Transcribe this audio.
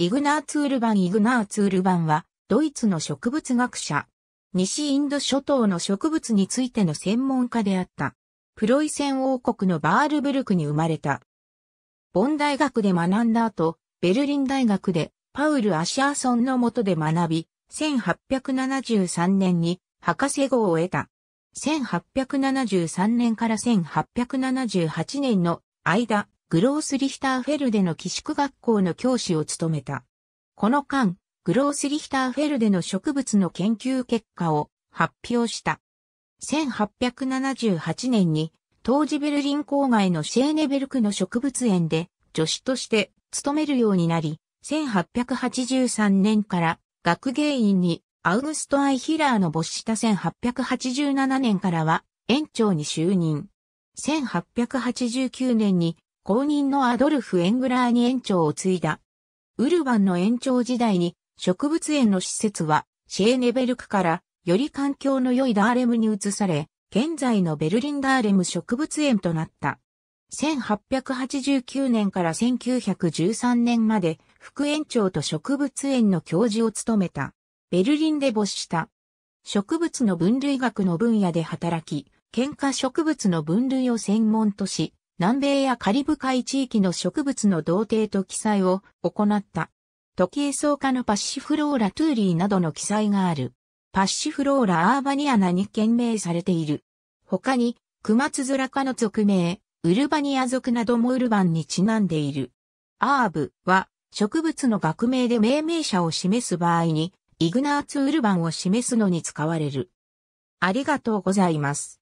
イグナーツールバン・イグナーツールバンは、ドイツの植物学者。西インド諸島の植物についての専門家であった。プロイセン王国のバールブルクに生まれた。ボン大学で学んだ後、ベルリン大学でパウル・アシアーソンの下で学び、1873年に博士号を得た。1873年から1878年の間、グロースリヒターフェルデの寄宿学校の教師を務めた。この間、グロースリヒターフェルデの植物の研究結果を発表した。1878年に、当時ベルリン郊外のシェーネベルクの植物園で助手として勤めるようになり、1883年から学芸員にアウグスト・アイヒラーの没した1887年からは園長に就任。1889年に後任のアドルフ・エングラーに園長を継いだ。ウルバンの園長時代に植物園の施設はシェーネベルクからより環境の良いダーレムに移され、現在のベルリンダーレム植物園となった。1889年から1913年まで副園長と植物園の教授を務めた。ベルリンで没した。植物の分類学の分野で働き、喧嘩植物の分類を専門とし、南米やカリブ海地域の植物の同定と記載を行った。時計草科のパッシフローラトゥーリーなどの記載がある。パッシフローラアーバニアナに懸命されている。他に、クマツズラ科の属名、ウルバニア族などもウルバンにちなんでいる。アーブは植物の学名で命名者を示す場合に、イグナーツ・ウルバンを示すのに使われる。ありがとうございます。